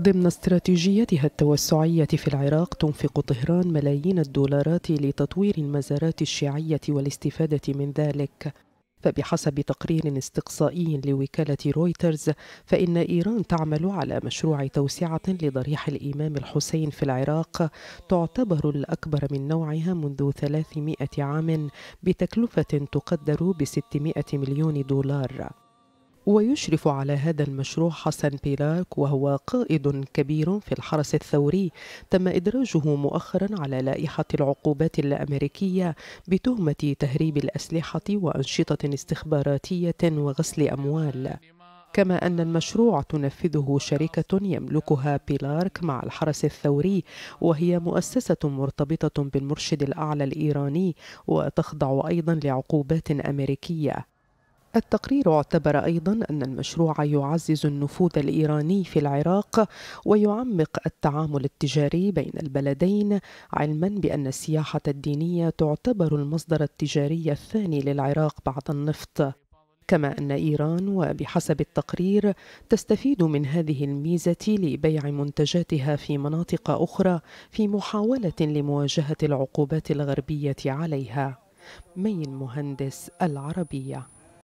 ضمن استراتيجيتها التوسعية في العراق تنفق طهران ملايين الدولارات لتطوير المزارات الشيعية والاستفادة من ذلك فبحسب تقرير استقصائي لوكالة رويترز فإن إيران تعمل على مشروع توسعة لضريح الإمام الحسين في العراق تعتبر الأكبر من نوعها منذ 300 عام بتكلفة تقدر ب 600 مليون دولار ويشرف على هذا المشروع حسن بيراك وهو قائد كبير في الحرس الثوري تم إدراجه مؤخرا على لائحة العقوبات الأمريكية بتهمة تهريب الأسلحة وأنشطة استخباراتية وغسل أموال كما أن المشروع تنفذه شركة يملكها بيلارك مع الحرس الثوري وهي مؤسسة مرتبطة بالمرشد الأعلى الإيراني وتخضع أيضا لعقوبات أمريكية التقرير اعتبر ايضا ان المشروع يعزز النفوذ الايراني في العراق ويعمق التعامل التجاري بين البلدين علما بان السياحه الدينيه تعتبر المصدر التجاري الثاني للعراق بعد النفط كما ان ايران وبحسب التقرير تستفيد من هذه الميزه لبيع منتجاتها في مناطق اخرى في محاوله لمواجهه العقوبات الغربيه عليها مين مهندس العربيه